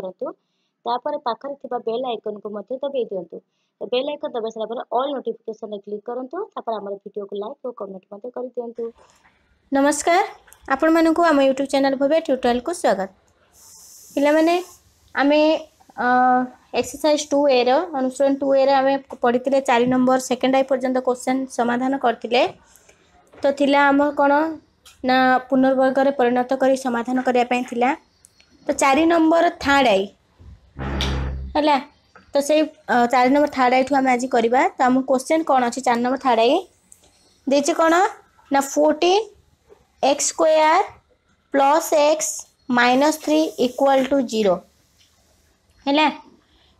କରନ୍ତୁ ତାପରେ ପାଖରେ ଥିବା ବେଲ୍ ଆଇକନ୍କୁ ମଧ୍ୟ ଦବାଇ ଦିଅନ୍ତୁ ବେଲ୍ ଆଇକନ୍ ଦବାଇ ସାରିଲା ପରେ ଅଲ୍ ନୋଟିଫିକେସନ୍ରେ କ୍ଲିକ୍ କରନ୍ତୁ ତାପରେ ଆମର ଭିଡ଼ିଓକୁ ଲାଇକ୍ ଓ କମେଣ୍ଟ ମଧ୍ୟ କରିଦିଅନ୍ତୁ ନମସ୍କାର ଆପଣମାନଙ୍କୁ ଆମ ୟୁଟ୍ୟୁବ୍ ଚ୍ୟାନେଲ୍ ଭାବେ ଟ୍ୟୁଟୋରିଆଲ୍କୁ ସ୍ୱାଗତ ପିଲାମାନେ ଆମେ ଏକ୍ସରସାଇଜ୍ ଟୁ ଏର ଅନୁସରଣ ଟୁ ଏରେ ଆମେ ପଢ଼ିଥିଲେ ଚାରି ନମ୍ବର ସେକେଣ୍ଡ ଆଇ ପର୍ଯ୍ୟନ୍ତ କୋଶ୍ଚେନ୍ ସମାଧାନ କରିଥିଲେ ତ ଥିଲା ଆମର କ'ଣ ନା ପୁନର୍ବର୍ଗରେ ପରିଣତ କରି ସମାଧାନ କରିବା ପାଇଁ ଥିଲା ତ ଚାରି ନମ୍ବର ଥାର୍ଡ଼ ଆଇ ହେଲା ତ ସେଇ ଚାରି ନମ୍ବର ଥାର୍ଡ଼ ଆଇଠୁ ଆମେ ଆଜି କରିବା ତ ଆମ କ୍ୱେଶ୍ଚନ୍ କ'ଣ ଅଛି ଚାରି ନମ୍ବର ଥାର୍ଡ଼ ଆଇ ଦେଇଛି କ'ଣ ନା fourteen x square plus x minus three equal to zero ହେଲା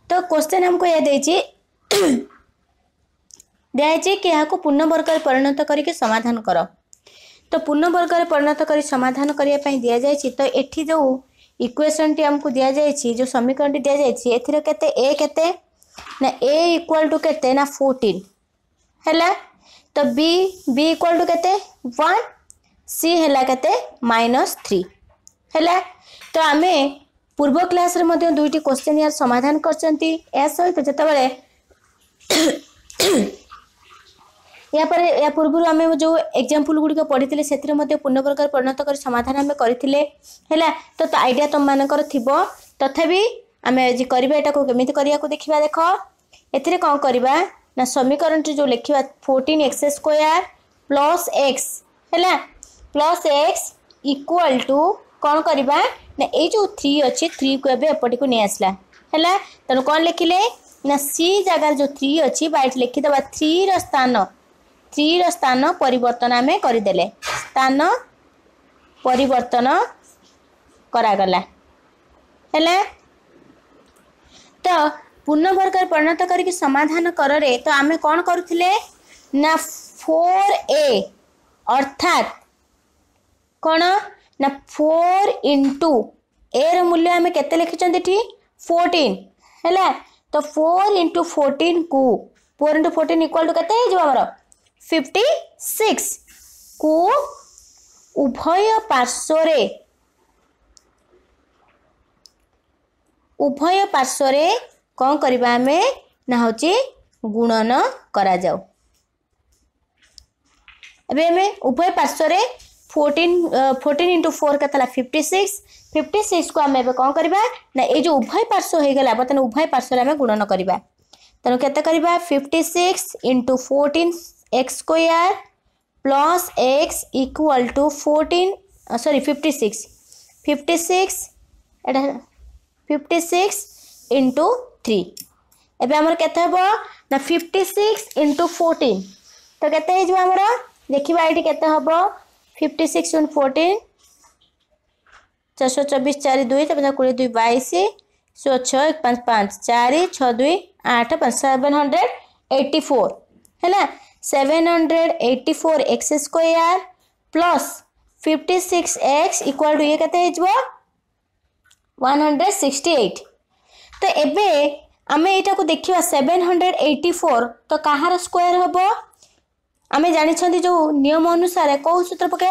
ତ କ୍ୱେଶ୍ଚନ୍ ଆମକୁ ଏହା ଦେଇଛି ଦିଆଯାଇଛି କି ଏହାକୁ ପୂର୍ଣ୍ଣବର୍ଗରେ ପରିଣତ କରିକି ସମାଧାନ କର ତ ପୂର୍ଣ୍ଣବର୍ଗରେ ପରିଣତ କରି ସମାଧାନ କରିବା ପାଇଁ ଦିଆଯାଇଛି ତ ଏଠି ଯେଉଁ ଇକ୍ୱେସନ୍ଟି ଆମକୁ ଦିଆଯାଇଛି ଯେଉଁ ସମୀକରଣଟି ଦିଆଯାଇଛି ଏଥିରେ କେତେ ଏ କେତେ ନା ଏ ଇକ୍ୱାଲ୍ ଟୁ କେତେ ନା ଫୋର୍ଟିନ୍ ହେଲା ତ ବି ବି ଇକ୍ୱାଲ୍ ଟୁ କେତେ ୱାନ୍ ସି ହେଲା କେତେ ମାଇନସ୍ ଥ୍ରୀ ହେଲା ତ ଆମେ ପୂର୍ବ କ୍ଲାସ୍ରେ ମଧ୍ୟ ଦୁଇଟି କୋଶ୍ଚିନ୍ ଏହାର ସମାଧାନ କରିଛନ୍ତି ଏହା ସହିତ ଯେତେବେଳେ ଏହାପରେ ଏହା ପୂର୍ବରୁ ଆମେ ଯେଉଁ ଏକ୍ଜାମ୍ପଲ୍ ଗୁଡ଼ିକ ପଢ଼ିଥିଲେ ସେଥିରେ ମଧ୍ୟ ପୂର୍ଣ୍ଣ ପ୍ରକାର ପରିଣତ କରି ସମାଧାନ ଆମେ କରିଥିଲେ ହେଲା ତ ଆଇଡ଼ିଆ ତୁମମାନଙ୍କର ଥିବ ତଥାପି ଆମେ ଆଜି କରିବା ଏଟାକୁ କେମିତି କରିବାକୁ ଦେଖିବା ଦେଖ ଏଥିରେ କ'ଣ କରିବା ନା ସମୀକରଣଟି ଯେଉଁ ଲେଖିବା fourteen x square plus x ହେଲା ପ୍ଲସ୍ ଏକ୍ସ ଇକ୍ୱାଲ୍ ଟୁ କ'ଣ କରିବା ନା ଏଇ ଯେଉଁ ଥ୍ରୀ ଅଛି ଥ୍ରୀକୁ ଏବେ ଏପଟକୁ ନେଇ ଆସିଲା ହେଲା ତେଣୁ କ'ଣ ଲେଖିଲେ ନା ସି ଜାଗାରେ ଯେଉଁ ଥ୍ରୀ ଅଛି ବା ଏଠି ଲେଖିଦେବା ଥ୍ରୀର ସ୍ଥାନ ସ୍ତ୍ରୀର ସ୍ଥାନ ପରିବର୍ତ୍ତନ ଆମେ କରିଦେଲେ ସ୍ଥାନ ପରିବର୍ତ୍ତନ କରାଗଲା ହେଲା ତ ପୂର୍ଣ୍ଣବର୍ଗରେ ପରିଣତ କରିକି ସମାଧାନ କରରେ ତ ଆମେ କ'ଣ କରୁଥିଲେ ନା ଫୋର୍ ଏ ଅର୍ଥାତ୍ କ'ଣ ନା ଫୋର୍ ଇଣ୍ଟୁ ଏର ମୂଲ୍ୟ ଆମେ କେତେ ଲେଖିଛନ୍ତି ଏଠି ଫୋର୍ଟିନ୍ ହେଲା ତ ଫୋର୍ ଇଣ୍ଟୁ ଫୋର୍ଟିନ୍କୁ four into fourteen equal to କେତେ ହେଇଯିବ ଆମର ଫିଫ୍ଟି ସିକ୍ସକୁ ଉଭୟ ପାର୍ଶ୍ୱରେ ଉଭୟ ପାର୍ଶ୍ୱରେ କ'ଣ କରିବା ଆମେ ନା ହେଉଛି ଗୁଣନ କରାଯାଉ ଏବେ ଆମେ ଉଭୟ ପାର୍ଶ୍ୱରେ ଫୋର୍ଟିନ୍ ଫୋର୍ଟିନ୍ ଇଣ୍ଟୁ ଫୋର୍ କେତେ ହେଲା ଫିଫ୍ଟି ସିକ୍ସ ଫିଫ୍ଟି ସିକ୍ସକୁ ଆମେ ଏବେ କ'ଣ କରିବା ନା ଏଇ ଯେଉଁ ଉଭୟ ପାର୍ଶ୍ୱ ହେଇଗଲା ବର୍ତ୍ତମାନ ଉଭୟ ପାର୍ଶ୍ୱରେ ଆମେ ଗୁଣନ କରିବା ତେଣୁ କେତେ କରିବା fifty six into fourteen x square plus x equal to fourteen sorry fifty six fifty six fifty six into three एवं आमर के ना फिफ्टी सिक्स इंटु फोर्टीन तो कैसे आमर देखा ये के फिफ्टी सिक्स इंटु फोर्टीन सौ चौबीस चार दुई कोड़े दुई बैश सो छः पाँच पाँच चार छः दुई आठ पाँच सेवेन हंड्रेड एट्टी फोर है seven hundred eighty four x square plus fifty six x equal to ये कैसे वन हंड्रेड सिक्सटी एट तो एबे आम यू देखा सेवेन हंड्रेड एट्टी फोर तो कहार स्क्वयर हम आम जानी जो नियम अनुसार कौ सूत्र पक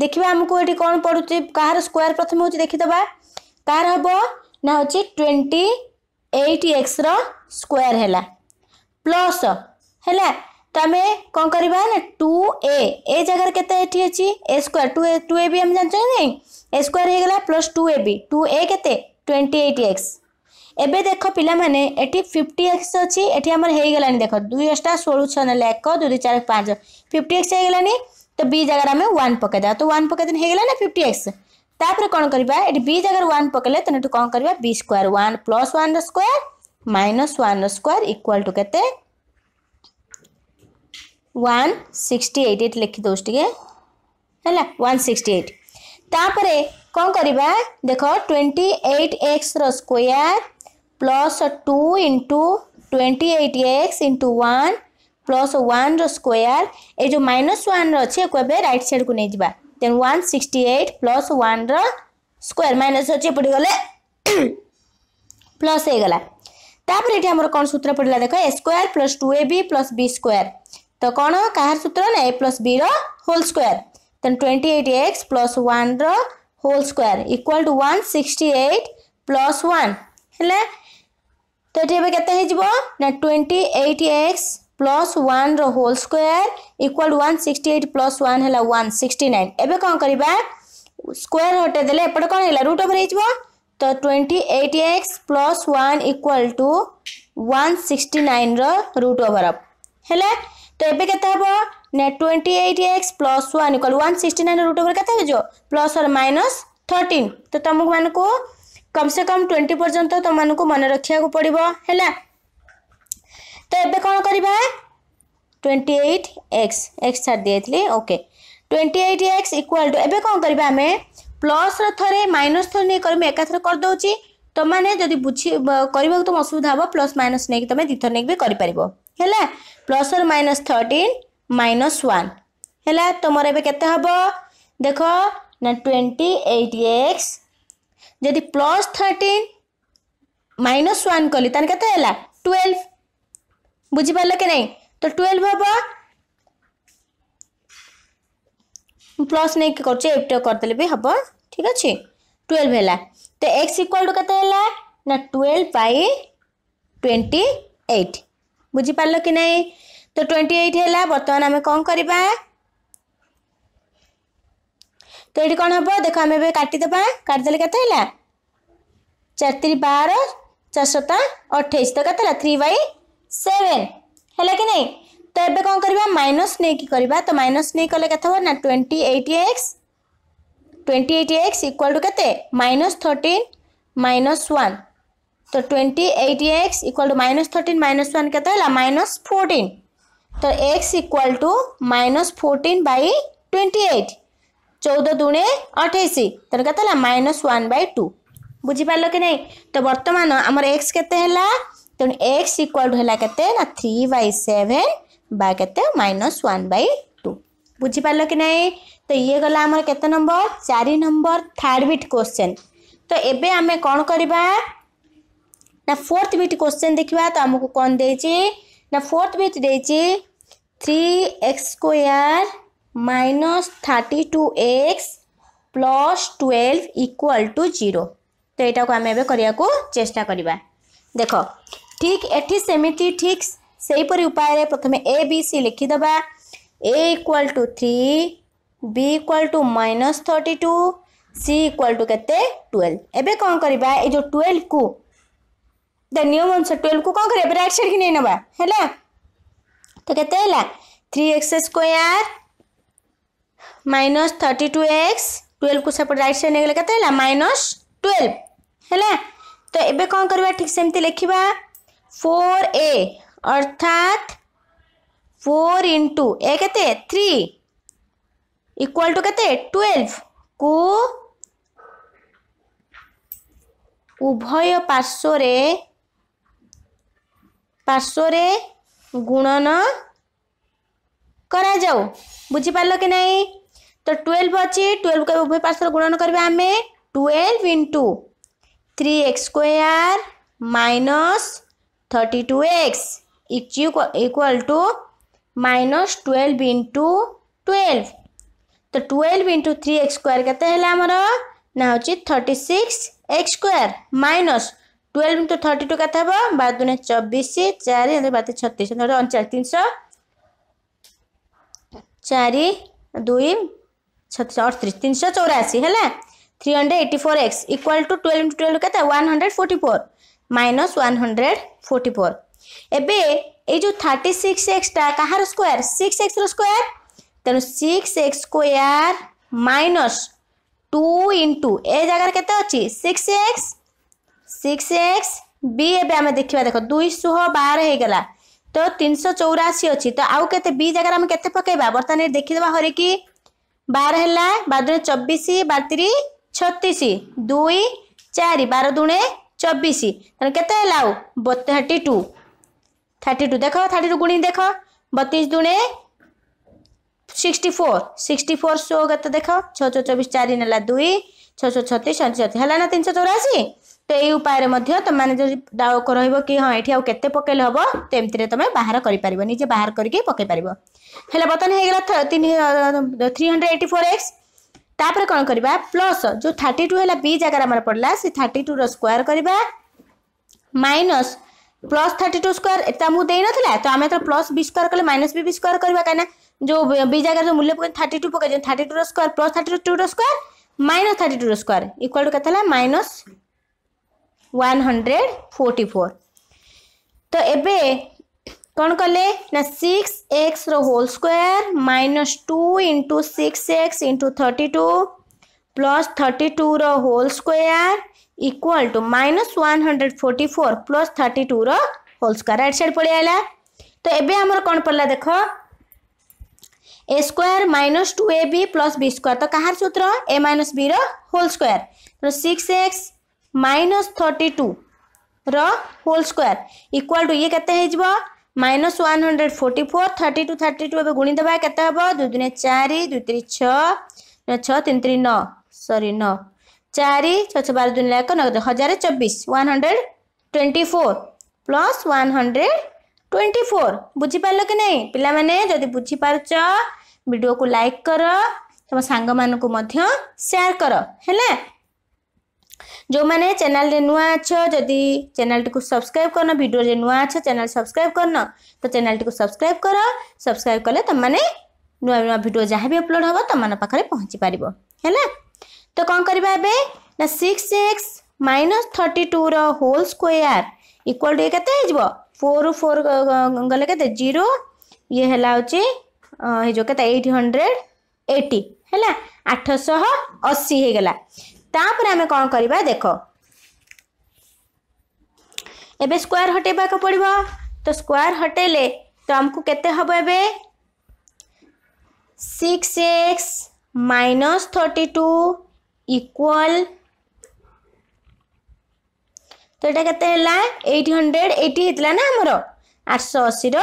देखा आमको ये कौन पड़ू कहार स्क्वयर प्रथम हूँ देखीद कार हम ना हूँ ट्वेंटी एट एक्स स्क्वयर है प्लस है তুমি কম করা না টু এ এ জায়গার কেতে এটি অছি a square two a two a b আমি জানছ না এ স্কোয়ার হয়ে গেল plus two a b two a কেতে টোয়েন্টি এইট এক্স এবে দেখ পিলামানে এটি ফিফটি এক্স অছি এটি আমার হয়ে গেলানি দেখ দুই অষ্টা ষোলো ছ নেলে এক দুই দুই চার পাঁচ ফিফটি এক্স হয়ে গেলানি তো বি জায়গার আমি ওয়ান পকাই দেওয়া তো ওয়ান পকাই দেন হয়ে গেলা না ফিফটি এক্স তাপরে কোণ করা এটি বি জায়গার ওয়ান পকাইলে তেমন কোণ করা b square one plus one square minus one square equal to কেতে ୱାନ୍ ସିକ୍ସଟି ଏଇଟ୍ ଏଇଠି ଲେଖିଦେଉଛି ଟିକେ ହେଲା ୱାନ୍ ସିକ୍ସଟି ଏଇଟ୍ ତାପରେ କ'ଣ କରିବା ଦେଖ ଟ୍ୱେଣ୍ଟି ଏଇଟ୍ ଏକ୍ସର square plus two into twenty eight x into one plus ୱାନ୍ର ସ୍କୋୟାର୍ ଏଇ ଯେଉଁ ମାଇନସ୍ ୱାନ୍ର ଅଛି ଏକୁ ଏବେ ରାଇଟ୍ ସାଇଡ଼୍କୁ ନେଇଯିବା ତେଣୁ ୱାନ୍ ସିକ୍ସଟି ଏଇଟ୍ ପ୍ଲସ୍ ୱାନ୍ର ସ୍କୋୟାର୍ ମାଇନସ୍ ଅଛି ଏପଟେ ଗଲେ ପ୍ଲସ୍ ହେଇଗଲା ତାପରେ ଏଠି ଆମର କ'ଣ ସୂତ୍ର ପଡ଼ିଲା ଦେଖ a square plus two a b plus b square তো କ'ଣ କାହାର ସୂତ୍ର ନା ଏ ପ୍ଲସ୍ ବିର ହୋଲ୍ ସ୍କୋୟାର ତେଣୁ ଟ୍ୱେଣ୍ଟି ଏଇଟ୍ ଏକ୍ସ ପ୍ଲସ୍ ୱାନ୍ର whole square equal to one sixty eight plus one ହେଲା ତ ଏଠି ଏବେ କେତେ ହେଇଯିବ ନା ଟ୍ୱେଣ୍ଟି ଏଇଟ୍ ଏକ୍ସ ପ୍ଲସ୍ ୱାନ୍ର whole square equal to one sixty eight plus one ହେଲା ୱାନ୍ ସିକ୍ସଟି ନାଇନ୍ ଏବେ କ'ଣ କରିବା ସ୍କୋୟାର ହଟେଇ ଦେଲେ ଏପଟେ କ'ଣ ହେଲା ରୁଟ୍ ଓଭର୍ ହେଇଯିବ ତ twenty eight x plus one equal to one sixty ନାଇନ୍ର ରୁଟ୍ ଓଭର୍ ଅଫ୍ ହେଲା तो ये के ने twenty eight x plus one equal one sixty nine root over के प्लस और माइनस थर्टीन तो तुमको मानक कम से कम ट्वेंटी पर्यटन तुमको मन रखा पड़ो है तो ये कौन करवा ट्वेंटी एट एक्स एक्स छाड़ दी थी okay twenty eight x equal to ए कौन करवा आम प्लस थे माइनस थर नहीं कर थर करदे तुमने जब बुझी करवाक तुम असुविधा हाँ प्लस माइनस नहीं तुम दुथर नहीं भी कर ହେଲା plus or minus thirteen minus one ହେଲା ତୁମର ଏବେ କେତେ ହେବ ଦେଖ ନା ଟ୍ୱେଣ୍ଟି ଏଇଟ୍ ଏକ୍ସ ଯଦି ପ୍ଲସ୍ ଥର୍ଟିନ୍ ମାଇନସ୍ ୱାନ୍ କଲି ତାହେଲେ କେତେ ହେଲା ଟୁଏଲ୍ଭ ବୁଝିପାରିଲ କି ନାହିଁ ତ ଟୁଏଲ୍ଭ ହେବ ପ୍ଲସ୍ ନେଇକି କରୁଛି ଏଇଟ୍ କରିଦେଲେ ବି ହେବ ଠିକ୍ ଅଛି ଟୁଏଲ୍ଭ ହେଲା ତ ଏକ୍ସ ଇକ୍ୱାଲ୍ ଟୁ କେତେ ହେଲା ନା ଟୁଏଲ୍ଭ ବାଇ ଟ୍ୱେଣ୍ଟି ଏଇଟ୍ ବୁଝିପାରିଲ କି ନାହିଁ ତ ଟ୍ୱେଣ୍ଟି ଏଇଟ୍ ହେଲା ବର୍ତ୍ତମାନ ଆମେ କ'ଣ କରିବା ତ ଏଠି କ'ଣ ହେବ ଦେଖ ଆମେ ଏବେ କାଟିଦେବା କାଟିଦେଲେ କେତେ ହେଲା ଚାରି ତିନି ବାର ଚାରି ସତା ଅଠେଇଶ ତ କେତେ ହେଲା ଥ୍ରୀ ବାଇ ସେଭେନ୍ ହେଲା କି ନାହିଁ ତ ଏବେ କ'ଣ କରିବା ମାଇନସ୍ ନେଇକି କରିବା ତ ମାଇନସ୍ ନେଇ କଲେ କେତେ ହେବ ନା twenty eight x twenty eight x equal to କେତେ ମାଇନସ୍ ଥର୍ଟିନ୍ ମାଇନସ୍ ୱାନ୍ तो twenty eight x equal to minus thirteen minus one के माइनस फोर्टीन तो x equal to minus fourteen by twenty eight चौदह दुणे अठाईस तेणु के minus one by two बुझिपाल कि नहीं तो बर्तमान आमर एक्स के तेणु एक्स इक्वाल टू है थ्री बै सेवेन बात माइनस वन बै टू बुझीपार कि नहीं तो ये गला आम के नंबर चार नंबर थार्ड विट क्वेश्चन तो ये आम कौन करवा ना फोर्थ बीट क्वेश्चन देखा तो आमको कौन दे ना फोर्थ बीट दे three x square minus thirty two x plus twelve equal to zero तो यहाँ को आम ए करने को चेस्टा करवा देख ठीक एटी सेमती ठीक से उपाय प्रथम ए बी सी लिखिद a equal to three b equal to minus thirty two c equal to के ट्वेल्व एवं कौन करवा जो ट्वेल्व को न्यू ट्वेल्व को कौन ಸಟ್ राइट ಹೋಗ್ರಿ की नहीं ना है तो कहते हैं three x square minus thirty two x twelve को सपोर्ट राइट साइड नहीं कहते हैं माइनस ट्वेल्व है तो ये कौन करवा ठीक सेम लिखा फोर ए अर्थात फोर इंटु ए के थ्री इक्वाल टू के ट्वेल्व को उभय पार्श्वे पार्श्वरे गुणन करा जाओ बुझिपारल कि नहीं तो ट्वेल्व अच्छे ट्वेल्व का उभय पार्श्व गुणन करवा आम twelve into three x square minus thirty two x इच equal to minus twelve into twelve तो twelve into three x square के आमर ना हो thirty six x square minus twelve into thirty two कैसे हम बार दुनिया चबीस चार बात छतीस अणचाश तीन सौ चार दुई छतीस अड़तीस तीन सौ चौराशी है three hundred eighty four x equal to twelve into twelve कैसे one hundred forty four minus one hundred forty four एबे ये जो थर्टी सिक्स एक्सटा कहार स्क्वयर सिक्स एक्स रोयर तेणु six x square minus two into a जगार के six x six x b এবে আমি দেখিবা দেখো দুইশহ বার হয়েগলা তো তিনশো চৌরাশি অছি তো আউ কেতে বি জায়গায় আমি কেতে পকাইবা বর্তমান এটি দেখিদেবা হরিকি বার হেলা বার দুই চব্বিশ বার তিরি ছত্রিশ দুই চারি বার দুণে চব্বিশ তাহলে কেতে হেলা আউ থার্টি টু থার্টি টু দেখ থার্টি টু গুণি দেখ বত্রিশ দুণে सिक्सटी फोर सिक्सटी फोर सो गत देख छः सौ चौबीस चार नाला दुई छः सौ छत्तीस छत्तीस है तीन सौ चौरासी এই উপায়ে মধ্যে তোমাদের যদি রহব কি হ্যাঁ এটি আউ কেতে পকাইলে হব তো এমতিরে তুমি বাহার করিপার নিজে বাহার করিকি পকাই পার হলে বর্তমানে হয়ে গেল তিন three hundred eighty four x তাপরে কোণ করা প্লস যে থার্টি টু হল বি জায়গার আমার পড়লা সে থার্টি টু রোয়ার করা minus plus thirty two square এটা আমি দেই নথিলা তো আমি তো প্লস বি স্কোয়ার কলে মাইনস বি বি স্কোয়ার করা কিনা যে বি জায়গার যে মূল্য পকাই থার্টি টু পকাই থার্টি টু রোয়ার প্লস থার্টি টু রোয়ার মাইনস থার্টি টু রোয়ার ইকুয়াল টু কত হল মাইনস 144 तो एबे कौन कले ना six x whole square minus two into six x into thirty two plus thirty two whole square equal to minus one hundred forty four plus thirty two whole square right side पड़ आला तो एबे आमर कौन पड़ा देख a square minus two a b plus b square तो कहार सूत्र a minus b whole square six x minus thirty two whole square equal to ये के minus one hundred forty four thirty two thirty two ए गुणीदे के दुई दुने चार दु तीन छ छन तीन न सरी न चार छ बार दुनिया एक नगद हजार चबीस one hundred twenty four plus one hundred twenty four बुझिपार कि नहीं पिला पाने जदि बुझिपारच ভিডিওକୁ ଲାଇକ୍ କର ତୁମ ସାଙ୍ଗମାନଙ୍କୁ ମଧ୍ୟ ସେୟାର କର ହେଲା ଯେଉଁମାନେ ଚ୍ୟାନେଲରେ ନୂଆ ଅଛ ଯଦି ଚ୍ୟାନେଲଟିକୁ ସବସ୍କ୍ରାଇବ୍ କରିନ ଭିଡ଼ିଓରେ ନୂଆ ଅଛ ଚ୍ୟାନେଲ ସବସ୍କ୍ରାଇବ୍ କରିନ ତ ଚ୍ୟାନେଲଟିକୁ ସବସ୍କ୍ରାଇବ୍ କର ସବସ୍କ୍ରାଇବ୍ କଲେ ତୁମମାନେ ନୂଆ ନୂଆ ଭିଡ଼ିଓ ଯାହା ବି ଅପଲୋଡ଼ ହେବ ତୁମମାନଙ୍କ ପାଖରେ ପହଞ୍ଚି ପାରିବ ହେଲା ତ କ'ଣ କରିବା ଏବେ ନା ସିକ୍ସ ଏକ୍ସ ମାଇନସ୍ ଥର୍ଟି ଟୁର ହୋଲ୍ ସ୍କୋୟାର ଇକ୍ୱାଲ୍ ଟୁ କେତେ ହେଇଯିବ ଫୋର୍ ଫୋର୍ ଗଲେ କେତେ ଜିରୋ ଇଏ ହେଲା ହେଉଛି ହେଇଯିବ କେତେ ଏଇଟ୍ ହଣ୍ଡ୍ରେଡ଼ ଏଇଟି ହେଲା ଆଠଶହ ଅଶୀ ହେଇଗଲା ତାପରେ ଆମେ କ'ଣ କରିବା ଦେଖ ଏବେ ସ୍କୋୟାର ହଟେଇବାକୁ ପଡ଼ିବ ତ ସ୍କୋୟାର ହଟେଇଲେ ତ ଆମକୁ କେତେ ହେବ ଏବେ six x minus thirty two equal ତ ଏଇଟା କେତେ ହେଲା ଏଇଟ୍ ହଣ୍ଡ୍ରେଡ଼ ଏଇଟି ହେଇଥିଲା ନା ଆମର ଆଠଶହ ଅଶୀର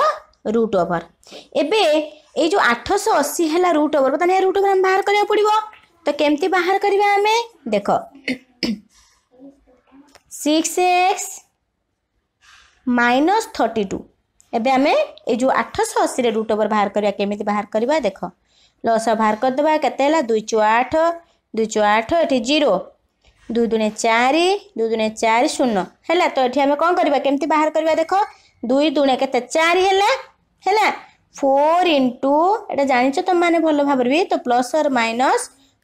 ରୁଟ୍ ଓଭର ଏବେ ଏଇ ଯେଉଁ ଆଠଶହ ଅଶୀ ହେଲା ରୁଟ୍ ଓଭର ତାହେଲେ ରୁଟ୍ ଓଭର ଆମେ ବାହାର କରିବାକୁ ପଡ଼ିବ তো কেমতি বাহার করা আমি দেখ six x minus thirty two এবে আমি এই যে আঠশহ অশীরে রুট ওভর বাহার করা কেমিতি বাহার করা দেখ লস বাহার করেদেবা কেতে হল দুই চু আঠ দুই চু আঠ এটি জিরো দুই দুনে চারি দুই দুনে চারি শূন্য হল তো এটি আমি কম করা কেমতি বাহার করা দেখ দুই দুনে কেতে চারি হল হল ফোর ইন্টু এটা জাঁচ তোমার ভালো ভাবে তো প্লস আর মাইনস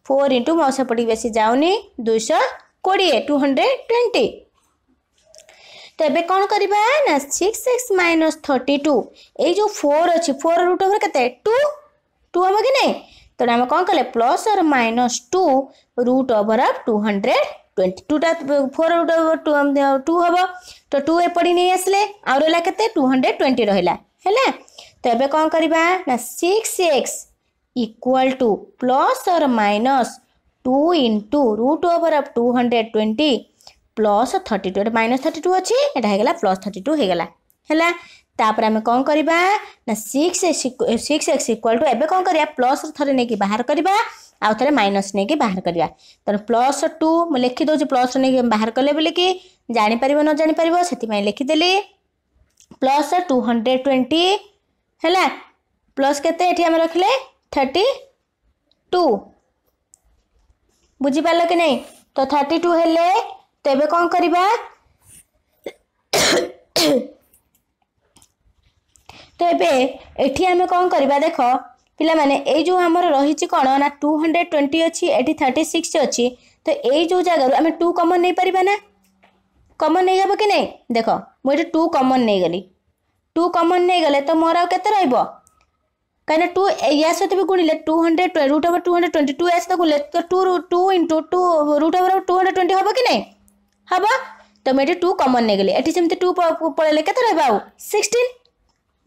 ফোর ইন্টু মৌসা পটিকি বেশি যাওনি দুইশ কোড়িয়ে টু হন্ড্রেড টোয়েন্টি তো এবে কোণ করা না six x minus thirty two এই যে ফোর অছি ফোর রুট ওভর কেতে টু টু হব কি না তেমন আমি কম কলে plus or minus two root over of two hundred twenty টুটা four root over two two হব তো টু এপটি নিয়ে আসলে আউ রা কেতে টু হন্ড্রেড টোয়েন্টি রহলা হ্যাঁ তো এবে কোণ করা না six x equal to plus or minus 2 into root over of 220 plus 32 एटा minus 32 अच्छी एटा है गला plus 32 है गला हैला तापर आमें कौन करीबा ना 6x equal to एबे कौन करीबा plus 3 नेगी बाहर करवा आउ थरे माइनस नहीं के बाहर करवा त प्लस टू म लिखि प्लस नहीं बाहर कले बले कि जापर परबो न जानि परबो सेति मै लिखि देले प्लस 220 प्लस केते एठी थर्टी ଟୁ ବୁଝିପାରିଲ କି ନାହିଁ ତ ଥାର୍ଟି ଟୁ ହେଲେ ତେବେ କ'ଣ କରିବା ତ ଏବେ ଏଠି ଆମେ କ'ଣ କରିବା ଦେଖ ପିଲାମାନେ ଏଇ ଯେଉଁ ଆମର ରହିଛି କ'ଣ ନା ଟୁ ହଣ୍ଡ୍ରେଡ଼ ଟ୍ୱେଣ୍ଟି ଅଛି ଏଠି ଥାର୍ଟି ସିକ୍ସ ଅଛି ତ ଏଇ ଯେଉଁ ଜାଗାରୁ ଆମେ ଟୁ କମନ୍ ନେଇପାରିବା ନା କମନ୍ ନେଇହେବ କି ନାହିଁ ଦେଖ ମୁଁ ଏଠି ଟୁ କମନ୍ ନେଇଗଲି ଟୁ କମନ୍ ନେଇଗଲେ ତ ମୋର ଆଉ କେତେ ରହିବ कहीं टू भी गुणिले two hundred root over two hundred twenty two यासोबत गुणले तर two two into two root over two hundred twenty हम कि नहीं हम तो मैं टू कमन गली एटी सेमती टू पड़े के सिक्सटीन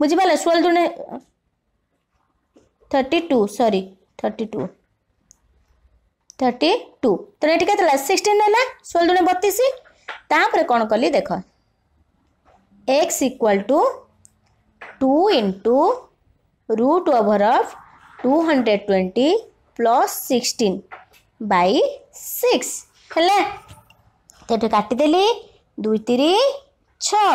बुझिपारे सोल दुणे थर्टी टू सरी थर्टी टू थर्टी टू तर एटी केते सिक्सटीन नेला षोल दुणे बतीस तापर कौन कली देख x equal to two into root over of 220 plus 16 by 6 ହେଲା ତେବେ କାଟିଦେଲି ଦୁଇ ତିରି ଛଅ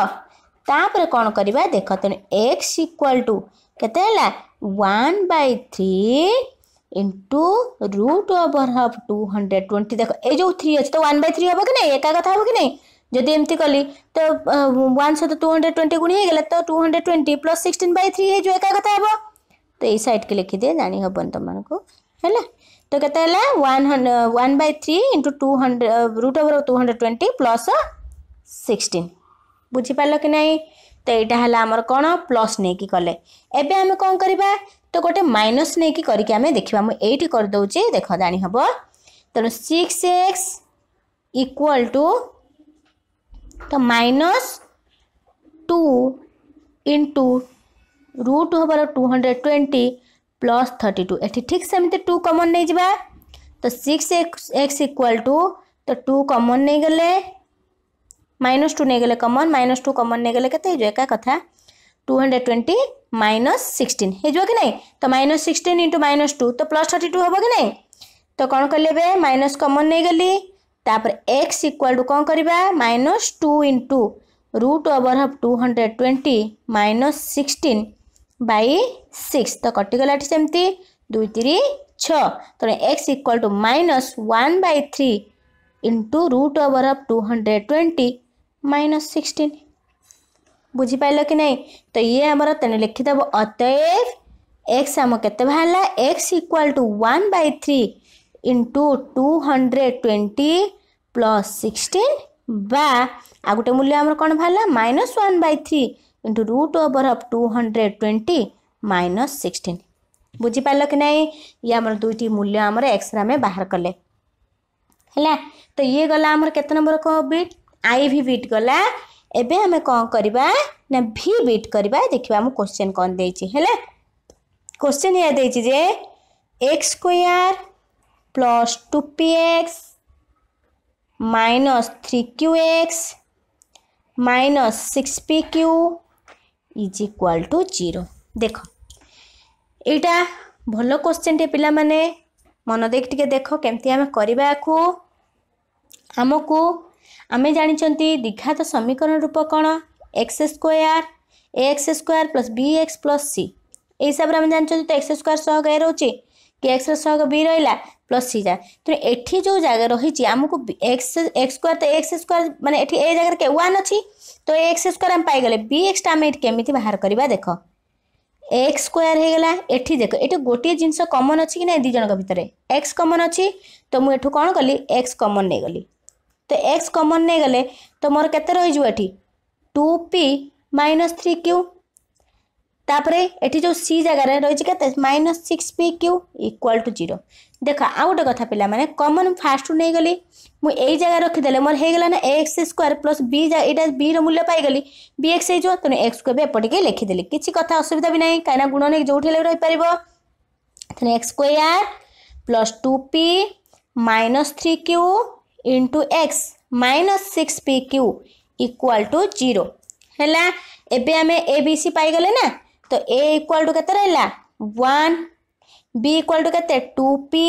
ତାପରେ କ'ଣ କରିବା ଦେଖ ତେଣୁ ଏକ୍ସ ଇକ୍ୱାଲ୍ ଟୁ କେତେ ହେଲା one by three into root over ହବ୍ ଟୁ ହଣ୍ଡ୍ରେଡ଼ ଟ୍ୱେଣ୍ଟି ଦେଖ ଏଇ ଯେଉଁ ଥ୍ରୀ ଅଛି ତ ୱାନ୍ ବାଇ ଥ୍ରୀ ହେବ କି ନାହିଁ ଏକା କଥା ହେବ କି ନାହିଁ যদি এমতি কলি তো ওয়ান সহ টু হন্ড্রেড টোয়েন্টি গুণ হয়ে গেলে তো two hundred twenty plus sixteen by three হয়ে যাবে একা কথা হব তো এই সাইডকে লিখিদিয়ে জানি হবনি তোমাকে হ্যাঁ তো কেতে হল one one by three into two hundred root over two hundred twenty plus sixteen বুঝিপারল কি নাই তো এইটা হল আমার কোণ প্লস নেইকি কলে এবে আমি কোণ করিবা তো গোটে মাইনস নেইকি করিকি আমি দেখিবা মু এইটি করি দউছি দেখ জানি হব তেণু সিক্স এক্স ইকুয়াল টু तो माइनस टू इंटु रुट हमार two hundred twenty plus thirty two ये ठीक सेमती टू कमन नहीं जा तो सिक्स एक्स इक्वाल टू तो टू कमन नहीं गले माइनस टू नहींगले कमन माइनस टू कमन नहीं गले एका कथा two hundred twenty minus sixteen हो कि नहीं तो minus sixteen into minus two तो प्लस थर्टी टू हम कि नहीं तो कौन कले माइनस कमन नहींगली तापर एक्स इक्वाल टू कौन करवा minus two into root over of two hundred twenty minus sixteen by six तो कटिगला सेमती दुई तीन छ तेरे x equal to minus one by three into root over of two hundred twenty minus sixteen बुझिपाल कि नहीं तो ये आम तेने लिखिदेव अतएव एक्स आम के बाहर x equal to one by three into two hundred twenty plus sixteen बा आ गोटे मूल्य आम कौन बाहर minus one by three into root over of two hundred twenty minus sixteen बुझिपार कि ना ये आम दुईट मूल्य आमर एक्सरे आम बाहर कले है तो ये गला आम के नंबर बीट आई भी बीट गला एबे हमें कौन करवा ना भी बीट करवा देखा आम क्वेश्चन कौन दे क्वेश्चन ये जे x square plus two p x minus three q x minus six p q is equal to zero देख या भल क्वेश्चन टे पाने मन देख टे देख कमी आम करवाम को आम जानते दीघात समीकरण रूप कौन x square x square plus b x plus c हिसाब से आम जानते तो एक्स स्क्वयर सह गए रोचे କି ଏକ୍ସର ସହ ବି ରହିଲା ପ୍ଲସ୍ ସି ଯା ତେଣୁ ଏଠି ଯେଉଁ ଜାଗା ରହିଛି ଆମକୁ ଏକ୍ସ ଏକ୍ସ ସ୍କୋୟାର ତ ଏକ୍ସ ସ୍କୋୟାର ମାନେ ଏଠି ଏ ଜାଗାରେ କେ ୱାନ୍ ଅଛି ତ ଏ ଏକ୍ସ ସ୍କୋୟାର ଆମେ ପାଇଗଲେ ବି ଏକ୍ସଟା ଆମେ ଏଠି କେମିତି ବାହାର କରିବା ଦେଖ ଏକ୍ସ ସ୍କୋୟାର ହେଇଗଲା ଏଠି ଦେଖ ଏଠି ଗୋଟିଏ ଜିନିଷ କମନ୍ ଅଛି କି ନାହିଁ ଦୁଇ ଜଣଙ୍କ ଭିତରେ ଏକ୍ସ କମନ୍ ଅଛି ତ ମୁଁ ଏଠୁ କ'ଣ କଲି ଏକ୍ସ କମନ୍ ନେଇଗଲି ତ ଏକ୍ସ କମନ୍ ନେଇଗଲେ ତ ମୋର କେତେ ରହିଯିବ ଏଠି two p minus three q তাপরে এটি যে সি জায়গার রয়েছে কেতে minus six p q equal to zero দেখ আউ গোটে কথা পিলা মানে কমন ফার্স্ট নেইগলি মু এই জায়গা রখিদেলে মোর হয়ে গেল না a x square plus b এটা বি মূল্য পাইগলি বি এক্স হয়ে যাব তেমন এক্সকে বি এপটিকে লিখিদেলি কিছু কথা অসুবিধা বি না কিনা গুণ নেই যেটি হলে রইপার তেমন x square plus two p minus three q into x minus six p q equal to zero ହେଲା ଏବେ ଆମେ ଏ ବି ସି ପାଇଗଲେ ନା तो ए इक्वाल टू के रहा वन बी इक्वाल टू के two p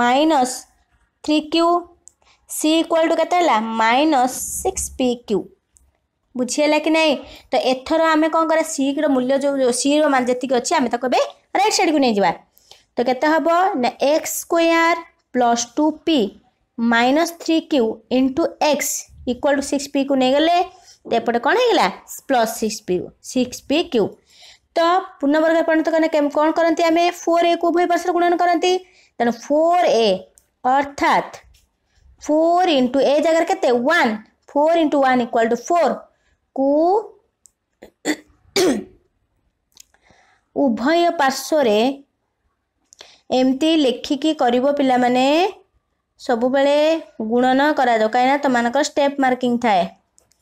minus three q c equal to के माइनस सिक्स पी क्यू बुझीगला कि नहीं तो एथर आम कौन कर सी मूल्य जो सी जी अच्छे आम रईट साइड को नहीं जावा तो केते हम ना x square plus two p minus three q into x equal to six p को नहींगले तो एपटे कौन हो plus six p six p q तो पूर्ण वर्ग परिणत करने कौन करती आम फोर ए को उभय पार्श्व गुणन करती तेना फोर ए अर्थात फोर इंटु ए जगह के four into one equal to four को उभय पार्श्वर एमती लेखिकी कर पाने सब बड़े गुणन करा जाओ कहीं तुम स्टेप मार्किंग थाए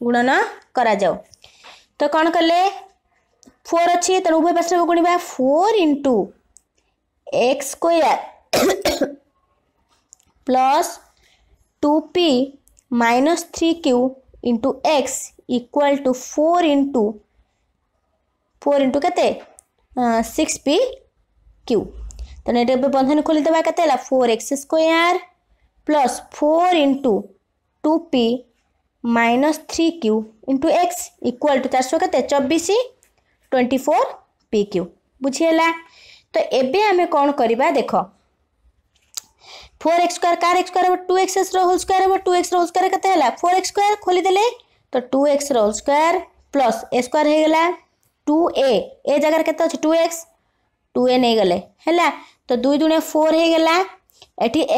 गुणन करा जाओ तो कौन कले ফোর অছি তেমন উভয় পার্শ্ব গুণবা four into x square plus two p minus three q into x equal to four into four into কেতে সিক্স পি কিউ তেমন এটা এবার বন্ধনী খোলিদেবা কেতে হল four x square plus four into two p minus three q into x equal to চারশো কেতে চব্বিশ ट्वेंटी फोर पी बुझीला तो ये आम कौन कर देख four x square x square two x एस whole square two x whole square four x square खोलीदे तो two x whole square plus a square हो गला टू ए ए जगार के टू एक्स टू ए नहीं गले है तो दुई दुणे फोर हो गला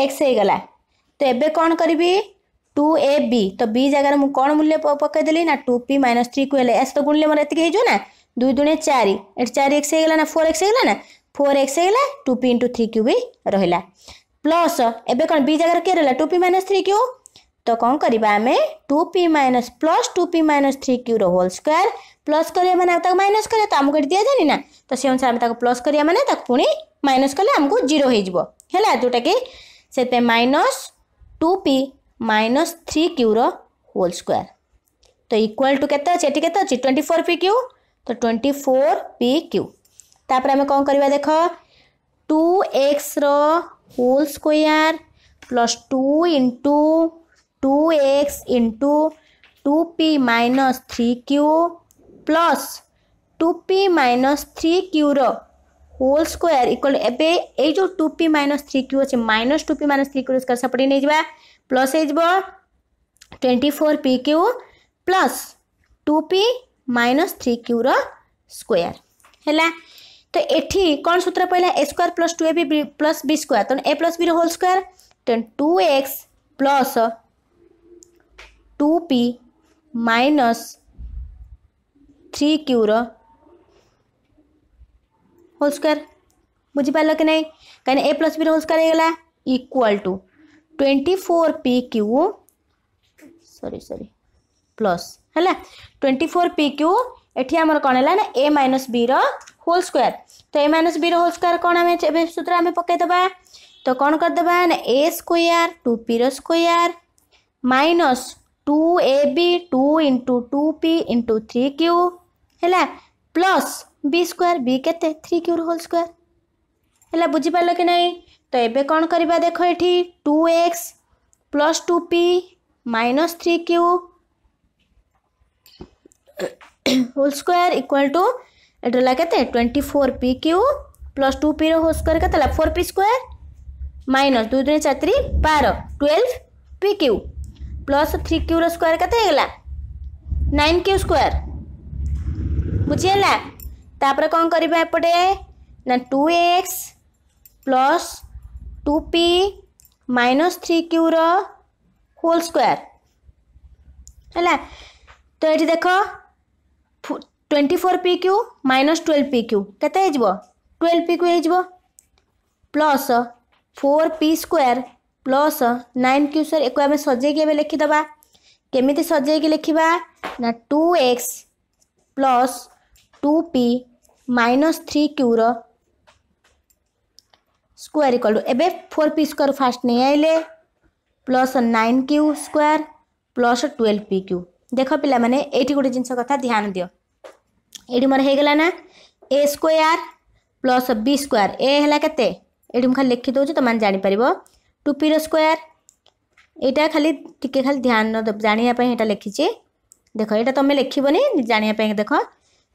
एक्स हो गला तो ये कौन करी टू ए बी तो बी जगह मुझे कौन मूल्य पकईदेली ना टू पी माइनस थ्री को गुणिले मोर एतिक हो दुई दुणे चार ये चार एक्स होगा ना फोर एक्स होगा ना फोर एक्स होगा two p into three q भी रहा प्लस एब बी जगार किए रहा two p minus three q तो कौन करें two p minus plus two p minus three क्यूर होल स्क्वयर प्लस कराया मैंने माइनस कराया तो आमको दि जाए ना तो से अनुसार प्लस कराया मैंने पुणी माइनस कले आमको जीरो होगा जोटा कि minus two p minus three क्यूरो होल स्क्वयर तो इक्वाल टू के ट्वेंटी फोर पी क्यू तो ट्वेंटी फोर पी क्यू तापर आम कौन करवा देख two x whole square plus two into two x into two p minus three q plus two p minus three क्यूर whole square equal एवं ये जो two p minus three q अच्छे minus two p minus three q सेपटे नहीं जा plus हो twenty four p q plus two p minus three क्यूरो स्क्वयर है तो ये कौन सूत्र पड़ा a square plus two a b plus b square a plus b whole square तेणु two x plus two p minus three क्यूर whole square बुझिपार कि ना कहीं a plus b whole square होगा equal to twenty four p q सरी सरी plus ହେଲା ଟ୍ୱେଣ୍ଟି ଫୋର୍ ପି କ୍ୟୁ ଏଠି ଆମର କ'ଣ ହେଲା ନା ଏ ମାଇନସ୍ ବିର ହୋଲ୍ ସ୍କୋୟାର ତ ଏ ମାଇନସ୍ ବିର ହୋଲ୍ ସ୍କୋୟାର କ'ଣ ଆମେ ଏବେ ସୂତ୍ର ଆମେ ପକାଇଦେବା ତ କ'ଣ କରିଦେବା ନା ଏ ସ୍କୋୟାର ଟୁ ପିର square minus two a b two into two p into three q ହେଲା ପ୍ଲସ୍ ବି ସ୍କୋୟାର ବି କେତେ ଥ୍ରୀ କ୍ୟୁର ହୋଲ୍ ସ୍କୋୟାର ହେଲା ବୁଝିପାରିଲ କି ନାହିଁ ତ ଏବେ କ'ଣ କରିବା ଦେଖ ଏଠି two x plus two p minus three q whole square equal to एटा के twenty four p q plus two p whole square के फोर पी स्क् माइनस दुई दिन चार बार twelve p q plus three q रोयर के nine q square बुझीगला तापर कौन करपटे ना two x plus two p minus three q whole square है तो ये देख twenty four p Q minus twelve p q के ट्वेल्व पी क्यू हो plus four p square plus nine q sir एक आम सजेक लिखिद केमी सजेक लिखा ना two x plus two p minus three क्यूर स्क्वयर इक्वल टू एवं फोर पी स्क् फास्ट नहीं आइले plus nine q square plus twelve p q देख पे ये गोटे जिन कथा ध्यान दियो ये मोर हो गलाना a square plus b square ए है के खाली लिखी दौ तुम जापर पी रोयर यहाँ खाली टी खाली ध्यान जानापी यहाँ लिखी देख ये तुम लिखनी जाना देख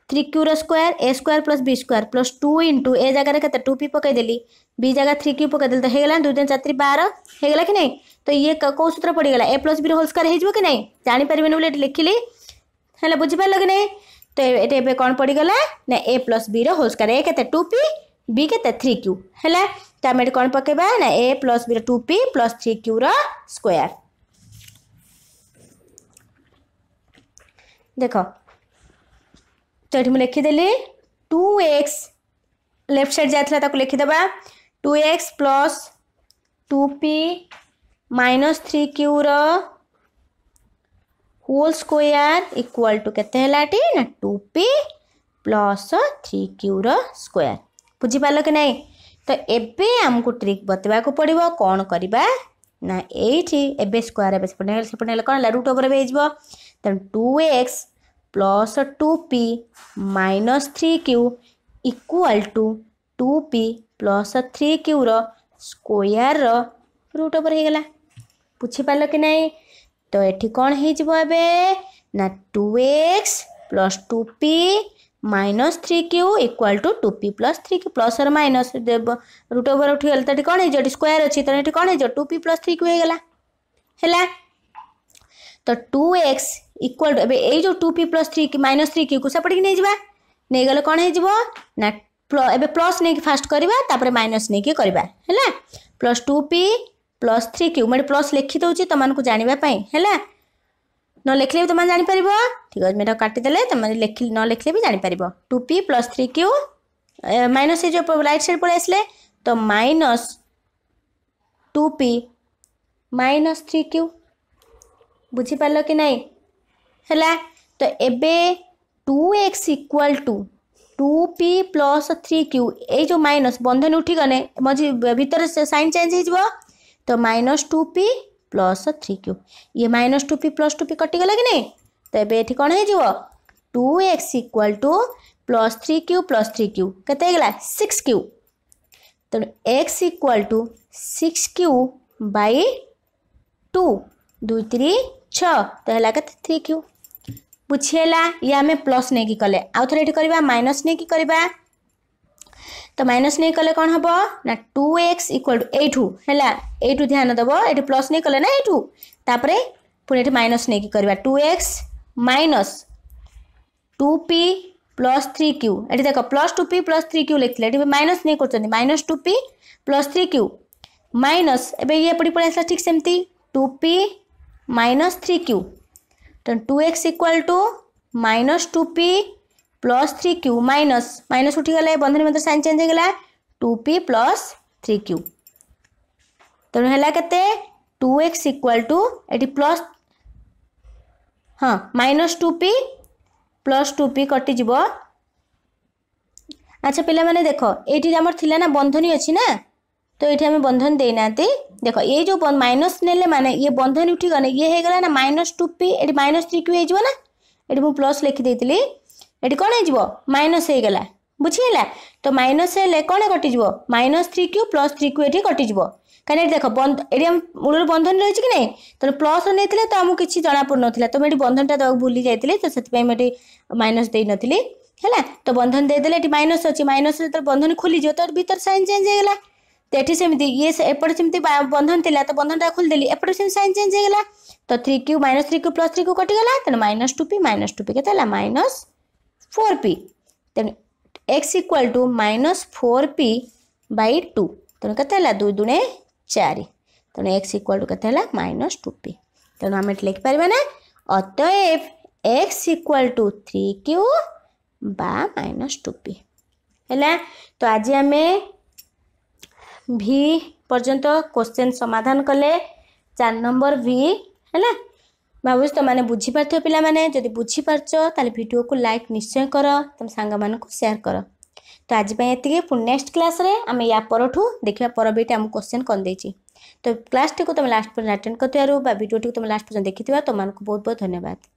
थ्री क्यू रोयर a square plus b square plus two into a जगार के टू पी पकईदेली बी जगह थ्री क्यू पकईदेली तो होगा दुई दिन चार बार होगा कि नहीं तो ये कौ सूत्र पड़गला a plus b whole square हो नहीं जापरि बोले लिखिली है बुझीपारे कि नहीं ତ ଏଇଟା ଏବେ କ'ଣ ପଡ଼ିଗଲା ନା ଏ ପ୍ଲସ୍ ବିର ହୋଲ୍ ସ୍କୋୟାର୍ ଏ କେତେ ଟୁ ପି ବି କେତେ ଥ୍ରୀ କ୍ୟୁ ହେଲା ତ ଆମେ ଏଠି କ'ଣ ପକାଇବା ନା ଏ ପ୍ଲସ୍ ବିର ଟୁ ପି ପ୍ଲସ୍ ଥ୍ରୀ କ୍ୟୁର ସ୍କୋୟାର୍ ଦେଖ ତ ଏଠି ମୁଁ ଲେଖିଦେଲି ଟୁ ଏକ୍ସ লেফট সাইড যা তাকে লিখিদেবা two x plus two p minus three কিউর होल स्क्वायर इक्वल टू के टू पी प्लस थ्री क्यूर स्क्वायर बुझिपाल कि नहीं तो ये आमको ट्रिक बतवाक पड़ो कौन करवा ना ये ए स्क्वयर एपटे सेपटे कौन रुट ओवर भी हो two x plus two p minus three q equal to two p plus three क्यूर स्क्वयर रुट ओवर हो होगा बुझिपाल कि नहीं তো এটি କ'ଣ ହେଇଯିବ ଏବେ ନା two x plus two p minus three q equal to two p plus three q plus R minus root over উঠিগলা তো এটি କ'ଣ ହେଇଯିବ ଏଠି ସ୍କୋୟାର ଅଛି ତ ଏଠି କ'ଣ ହେଇଯିବ two p plus three q ହେଇଗଲା ହେଲା ତ ଟୁ ଏକ୍ସ ଇକ୍ୱାଲ୍ ଟୁ ଏବେ ଏଇ ଯେଉଁ two p plus three minus three କିଉକୁ ସେପଟିକି ନେଇଯିବା ନେଇଗଲେ କ'ଣ ହେଇଯିବ ନା ଏବେ ପ୍ଲସ୍ ନେଇକି ଫାଷ୍ଟ କରିବା ତାପରେ ମାଇନସ୍ ନେଇକି କରିବା ହେଲା plus two p plus three q मैं प्लस लिखिदे तुमको जानवापी है न लिखले भी तुम जानपर ठीक अच्छे मैं काटिदे तुम न लिखले भी जानपर two p plus three q minus जो रईट सैड पड़े आसे तो minus two p minus three q बुझिपार कि नाई है तो ये two x equal to two p plus three q यो माइनस बंधन उठीगने मझी भर से सैन चेज हो तो minus two p plus three q ये minus two p plus two p कटिगला कि नहीं तो, तो, तो ये कौन हो two x equal to plus three q plus three q के सिक्स क्यू तेणु x equal to six q by two दुई त्री छाला के थ्री क्यू बुझीला ये आम प्लस नहीं कले आउ थे ये माइनस नहीं कि तो माइनस नहीं कले कौन हम ना टू एक्स इक्वाल टू एठू है ध्यान दब ये प्लस नहीं कले ना यू तापर पुणी माइनस नहीं करवा two x minus two p plus three q ये देख plus two p plus three q लिखते ये माइनस नहीं कर minus two p plus three q minus एवं ये पड़ी पड़े आसा ठीक सेमती two p minus three q तो two x equal to minus two p plus three q minus minus उठीगला बंधन भर सैन चेंज होगा two p plus three q तेणु है टू एक्स इक्वाल टू ये प्लस हाँ minus two p plus two p कटिज আচ্ছা পিলামানে দেখো এইটি আমার লা না বন্ধনী অছি না তো এটি আমি বন্ধন দেই না দেখো এই যে মাইনস নেলে মানে ইয়ে বন্ধনী উঠিগলে ইয়ে হয়ে গেল না মাইনস টু পি এটি মাইনস থ্রি কিউ হয়ে যাব না এটি মু প্লস লিখি দিয়েছিলি ଏଠି କ'ଣ ହେଇଯିବ ମାଇନସ୍ ହେଇଗଲା ବୁଝିହେଲା ତ ମାଇନସ୍ ହେଲେ କ'ଣ କଟିଯିବ minus three q plus three q ଏଠି କଟିଯିବ କାହିଁକି ଏଠି ଦେଖ ଏଠି ଆମ ମୂଳରୁ ବନ୍ଧନ ରହିଛି କି ନାହିଁ ତେଣୁ ପ୍ଲସ୍ର ନେଇଥିଲେ ତ ଆମକୁ କିଛି ଜଣାପଡ଼ୁନଥିଲା ତ ମୁଁ ଏଠି ବନ୍ଧନଟା ଦେବାକୁ ଭୁଲି ଯାଇଥିଲି ତ ସେଥିପାଇଁ ମୁଁ ଏଠି ମାଇନସ୍ ଦେଇନଥିଲି ହେଲା ତ ବନ୍ଧନ ଦେଇଦେଲେ ଏଠି ମାଇନସ୍ ଅଛି ମାଇନସ୍ ଯେତେବେଳେ ବନ୍ଧନ ଖୋଲିଯିବ ତ ଭିତର ସାଇନ୍ ଚେଞ୍ଜ ହେଇଗଲା ତ ଏଠି ସେମିତି ଇଏ ଏପଟେ ସେମିତି ବନ୍ଧନ ଥିଲା ତ ବନ୍ଧନଟା ଖୋଲିଦେଲି ଏପଟେ ସେମିତି ସାଇନ୍ ଚେଞ୍ଜ ହେଇଗଲା ତ three q minus three q plus three q କଟିଗଲା ତେଣୁ minus two p minus two p କେତେ ହେଲା ମାଇନସ୍ ફોર પી તેમને x equal two minus four p by two તેનું કથેલા દુઈ દુણે ચારી તેનું એક્સ ઇક્વલ ટુ કથેલા માઇનસ ટુ પી તેનું આમે એટલે લખિપારવા ના ଅତଏବ x equal two three q ବା ମାଇନସ୍ ଟୁ ପି ହେଲା ତ ଆଜି ଆମେ ଭି ପର୍ଯ୍ୟନ୍ତ କୋଶ୍ଚେନ୍ ସମାଧାନ କଲେ ଚାରି ନମ୍ବର ଭି ହେଲା ଭାବୁଛି ତୁମେ ବୁଝିପାରୁଥିବ ପିଲାମାନେ ଯଦି ବୁଝିପାରୁଛ ତାହେଲେ ଭିଡ଼ିଓକୁ ଲାଇକ୍ ନିଶ୍ଚୟ କର ତୁମ ସାଙ୍ଗମାନଙ୍କୁ ସେୟାର କର ତ ଆଜି ପାଇଁ ଏତିକି ପୁଣି ନେକ୍ସଟ କ୍ଲାସ୍ରେ ଆମେ ୟା ପରଠୁ ଦେଖିବା ପର ବିଟା ଆମକୁ କ୍ୱେଶ୍ଚନ୍ କ'ଣ ଦେଇଛି ତ କ୍ଲାସ୍ଟିକୁ ତୁମେ ଲାଷ୍ଟ ପର୍ଯ୍ୟନ୍ତ ଆଟେଣ୍ଡ କରିଥିବାରୁ ବା ଭିଡ଼ିଓଟିକୁ ତୁମେ ଲାଷ୍ଟ ପର୍ଯ୍ୟନ୍ତ ଦେଖିଥିବା ତୁମମାନଙ୍କୁ ବହୁତ ବହୁତ ଧନ୍ୟବାଦ